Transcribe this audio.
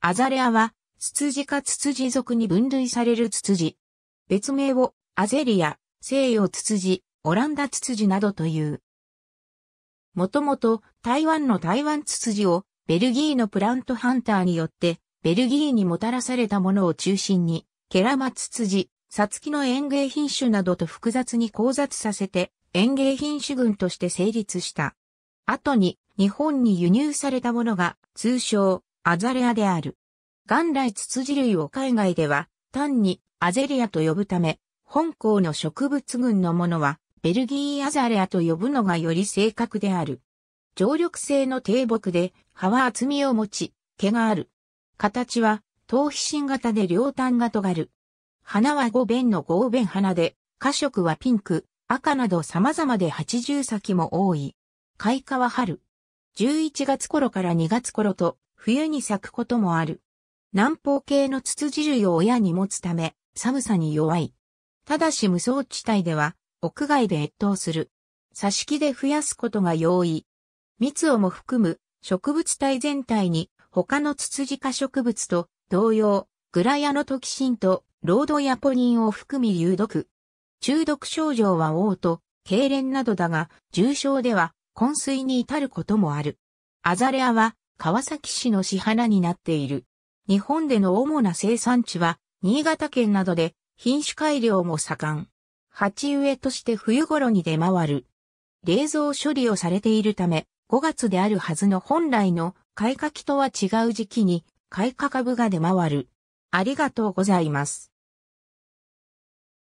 アザレアは、ツツジかツツジ属に分類されるツツジ。別名を、アゼリア、西洋ツツジ、オランダツツジなどという。もともと、台湾の台湾ツツジを、ベルギーのプラントハンターによって、ベルギーにもたらされたものを中心に、ケラマツツジ、サツキの園芸品種などと複雑に交雑させて、園芸品種群として成立した。後に、日本に輸入されたものが、通称、アザレアである。元来ツツジ類を海外では単にアゼリアと呼ぶため、本校の植物群のものはベルギーアザレアと呼ぶのがより正確である。常緑性の低木で葉は厚みを持ち、毛がある。形は頭皮芯型で両端が尖る。花は五弁の五弁花で、花色はピンク、赤など様々で8咲きも多い。開花は春。11月頃から2月頃と冬に咲くこともある。南方系のツツジ類を親に持つため、寒さに弱い。ただし無双地帯では、屋外で越冬する。挿し木で増やすことが容易。蜜をも含む植物体全体に他のツツジ科植物と同様、グラヤノトキシンとロードヤポニンを含み有毒。中毒症状は嘔吐、痙攣などだが、重症では昏睡に至ることもある。アザレアは川崎市の市花になっている。日本での主な生産地は、新潟県などで、品種改良も盛ん。鉢植えとして冬頃に出回る。冷蔵処理をされているため、5月であるはずの本来の開花期とは違う時期に開花株が出回る。ありがとうございます。